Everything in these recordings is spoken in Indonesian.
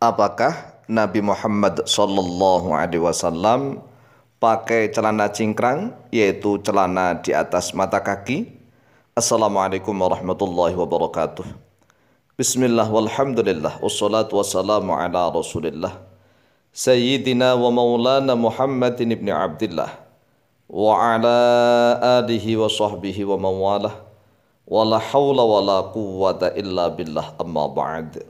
apakah Nabi Muhammad Sallallahu Alaihi Wasallam pakai celana cingkrang yaitu celana di atas mata kaki Assalamualaikum warahmatullahi wabarakatuh Bismillah walhamdulillah Wassalatu wassalamu ala rasulillah Sayyidina wa maulana Muhammadin ibn Abdullah Wa ala alihi wa sahbihi wa mawalah Wa la hawla wa la quwwata illa billah amma ba'd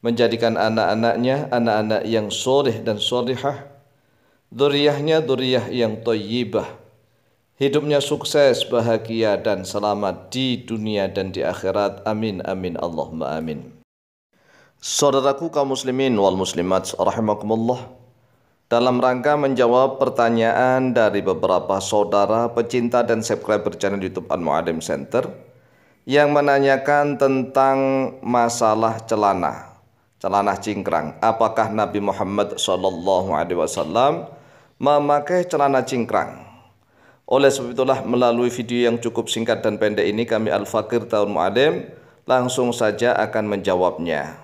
menjadikan anak-anaknya anak-anak yang soleh dan solehah, duriyahnya duriyah yang toyibah, hidupnya sukses, bahagia dan selamat di dunia dan di akhirat. Amin, amin, Allahumma amin. Saudaraku kaum muslimin wal muslimat rahimakumullah. Dalam rangka menjawab pertanyaan dari beberapa saudara pecinta dan subscriber channel YouTube Anwar Adam Center yang menanyakan tentang masalah celana celana cingkrang. Apakah Nabi Muhammad Shallallahu Alaihi Wasallam memakai celana cingkrang? Oleh sebab itulah melalui video yang cukup singkat dan pendek ini kami Al-Fakir Tahun Mu'alim langsung saja akan menjawabnya.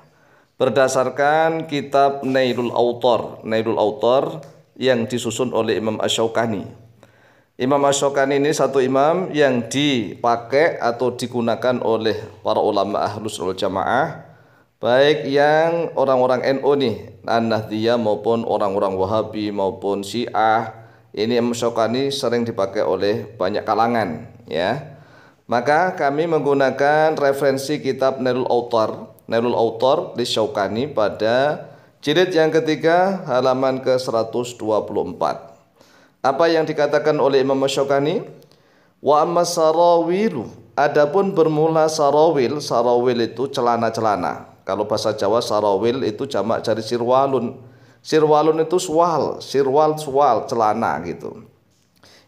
Berdasarkan kitab Nailul Autor, Nailul Autor yang disusun oleh Imam Asyaukani. Imam Asyaukani ini satu imam yang dipakai atau digunakan oleh para ulama ahlus wal jamaah Baik yang orang-orang NU nih, an dia maupun orang-orang Wahabi maupun Syiah, ini Mushokani sering dipakai oleh banyak kalangan, ya. Maka kami menggunakan referensi kitab Nerul Autor Nerul Autor di Syaukani pada jilid yang ketiga halaman ke-124. Apa yang dikatakan oleh Imam Syaukani? Wa amma adapun bermula sarawil, sarawil itu celana-celana kalau bahasa Jawa sarawil itu jamak dari sirwalun. Sirwalun itu sual, sirwal sual celana gitu.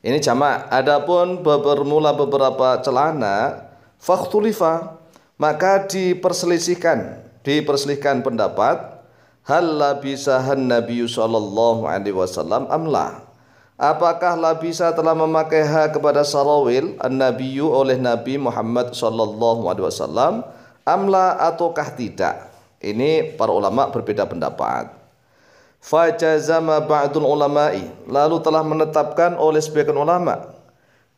Ini jamak. Adapun bermula beberapa celana fakhtulifa maka diperselisihkan, diperselisihkan pendapat hal labisahan Nabi sallallahu alaihi wasallam amla. Apakah labisa telah memakai ha kepada sarawil an-nabiyyu oleh Nabi Muhammad sallallahu alaihi wasallam? amla ataukah tidak ini para ulama berbeda pendapat fajazama ba'dul ulama'i lalu telah menetapkan oleh sebagian ulama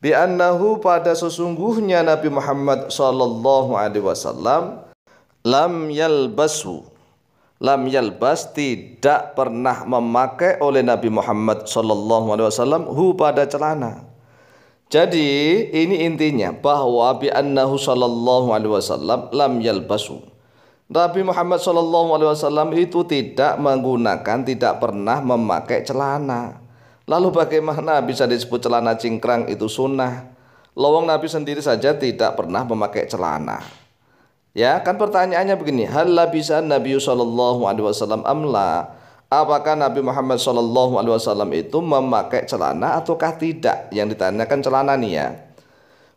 bi annahu pada sesungguhnya Nabi Muhammad sallallahu alaihi wasallam lam yalbasu lam yalbas tidak pernah memakai oleh Nabi Muhammad sallallahu alaihi wasallam hu pada celana jadi ini intinya bahwa bi annahu sallallahu alaihi wasallam lam yalbasu. Nabi Muhammad sallallahu alaihi wasallam itu tidak menggunakan tidak pernah memakai celana. Lalu bagaimana bisa disebut celana cingkrang itu sunnah? Lawang Nabi sendiri saja tidak pernah memakai celana. Ya, kan pertanyaannya begini, hal bisa Nabi sallallahu alaihi wasallam amla? Apakah Nabi Muhammad Shallallahu Alaihi Wasallam itu memakai celana ataukah tidak? Yang ditanyakan celana nih ya.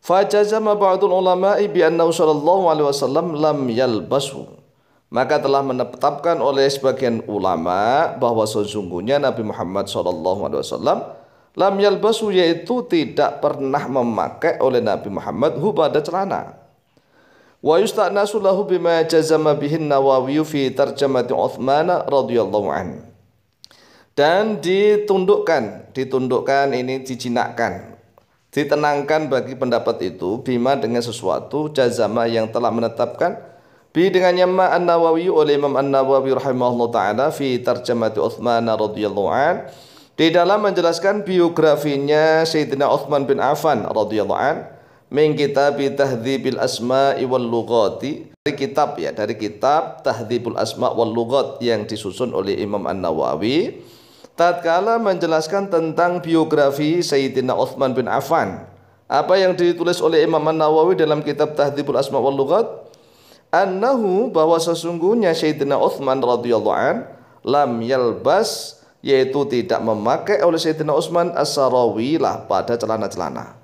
Fajazama ba'dul an bi'annahu sallallahu alaihi wasallam lam yalbasu. Maka telah menetapkan oleh sebagian ulama bahwa sesungguhnya Nabi Muhammad Alaihi Wasallam lam yalbasu yaitu tidak pernah memakai oleh Nabi Muhammad hubada celana. Wa yusta'nasu lahu bima jazama an Nawawi fi tarjamati Uthman radhiyallahu an. Dan ditundukkan, ditundukkan ini dijinakkan. Ditenangkan bagi pendapat itu bima dengan sesuatu jazama yang telah menetapkan bi dengan yamma an-Nawawi oleh Imam An-Nawawi rahimahullah taala fi tarjamati Uthman radhiyallahu an di dalam menjelaskan biografinya Sayyidina Uthman bin Affan radhiyallahu anhu min kitab tahdzibil asma'i wal lughati dari kitab ya dari kitab tahdzibul asma' wal lughat yang disusun oleh Imam An-Nawawi tatkala menjelaskan tentang biografi Sayyidina Uthman bin Affan apa yang ditulis oleh Imam An-Nawawi dalam kitab Tahdzibul Asma' wal Lughat annahu bahwa sesungguhnya Sayyidina Uthman radhiyallahu an lam yalbas yaitu tidak memakai oleh Sayyidina Utsman as-sarawilah pada celana-celana.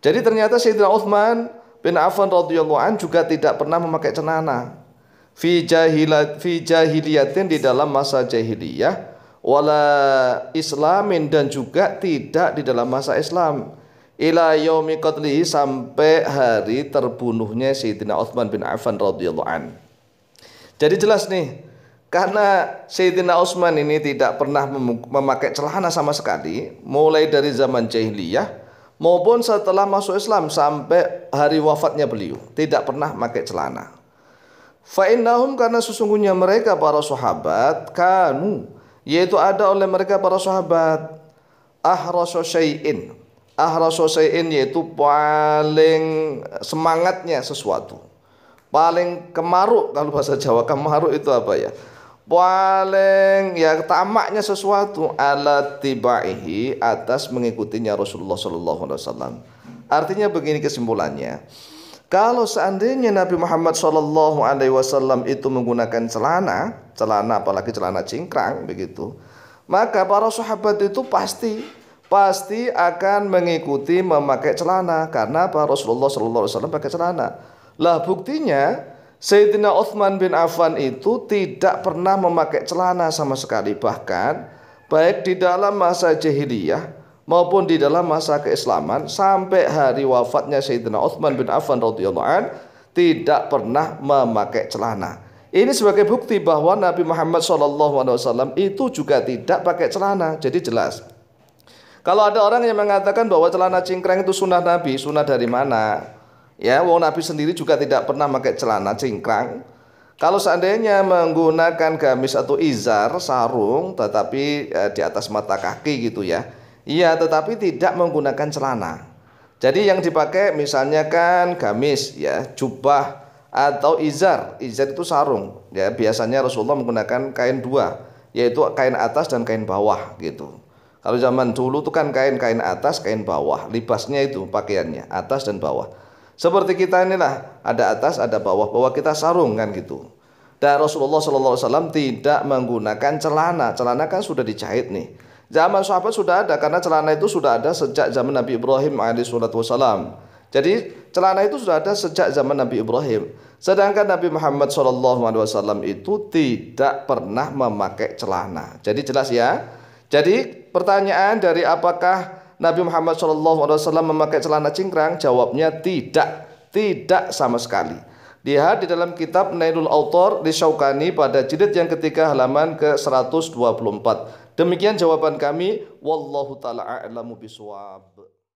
Jadi ternyata Sayyidina Uthman bin Affan radhiyallahu an juga tidak pernah memakai celana. Fi jahilat fi jahiliyatin di dalam masa jahiliyah wala islamin dan juga tidak di dalam masa Islam. Ila yaumi qatlihi sampai hari terbunuhnya Sayyidina Uthman bin Affan radhiyallahu an. Jadi jelas nih, karena Sayyidina Utsman ini tidak pernah memakai celana sama sekali mulai dari zaman jahiliyah maupun setelah masuk Islam sampai hari wafatnya beliau tidak pernah pakai celana. Fa'innahum karena sesungguhnya mereka para sahabat kanu yaitu ada oleh mereka para sahabat ahrasu syai'in ahrasu syai'in yaitu paling semangatnya sesuatu paling kemaruk kalau bahasa Jawa kemaruk itu apa ya paling ya tamaknya sesuatu ala tibaihi atas mengikutinya Rasulullah Shallallahu Alaihi Wasallam. Artinya begini kesimpulannya. Kalau seandainya Nabi Muhammad Shallallahu Alaihi Wasallam itu menggunakan celana, celana apalagi celana cingkrang begitu, maka para sahabat itu pasti pasti akan mengikuti memakai celana karena para Rasulullah Shallallahu Alaihi Wasallam pakai celana. Lah buktinya Sayyidina Uthman bin Affan itu tidak pernah memakai celana sama sekali bahkan baik di dalam masa jahiliyah maupun di dalam masa keislaman sampai hari wafatnya Sayyidina Uthman bin Affan radhiyallahu tidak pernah memakai celana. Ini sebagai bukti bahwa Nabi Muhammad SAW itu juga tidak pakai celana. Jadi jelas. Kalau ada orang yang mengatakan bahwa celana cingkrang itu sunnah Nabi, sunnah dari mana? Ya, wong Nabi sendiri juga tidak pernah pakai celana cingkrang. Kalau seandainya menggunakan gamis atau izar, sarung, tetapi eh, di atas mata kaki gitu ya. Iya, tetapi tidak menggunakan celana. Jadi yang dipakai misalnya kan gamis ya, jubah atau izar. Izar itu sarung. Ya, biasanya Rasulullah menggunakan kain dua, yaitu kain atas dan kain bawah gitu. Kalau zaman dulu tuh kan kain kain atas, kain bawah, libasnya itu pakaiannya atas dan bawah. Seperti kita inilah, ada atas, ada bawah, bahwa kita sarung kan gitu. Dan Rasulullah SAW tidak menggunakan celana. Celana kan sudah dijahit nih. Zaman sahabat sudah ada karena celana itu sudah ada sejak zaman Nabi Ibrahim alaihissalam. Jadi celana itu sudah ada sejak zaman Nabi Ibrahim. Sedangkan Nabi Muhammad SAW itu tidak pernah memakai celana. Jadi jelas ya. Jadi pertanyaan dari apakah Nabi Muhammad SAW memakai celana cingkrang? Jawabnya tidak, tidak sama sekali. Lihat di dalam kitab Nailul Autor di Syaukani pada jilid yang ketiga halaman ke-124. Demikian jawaban kami. Wallahu ta'ala a'lamu biswab.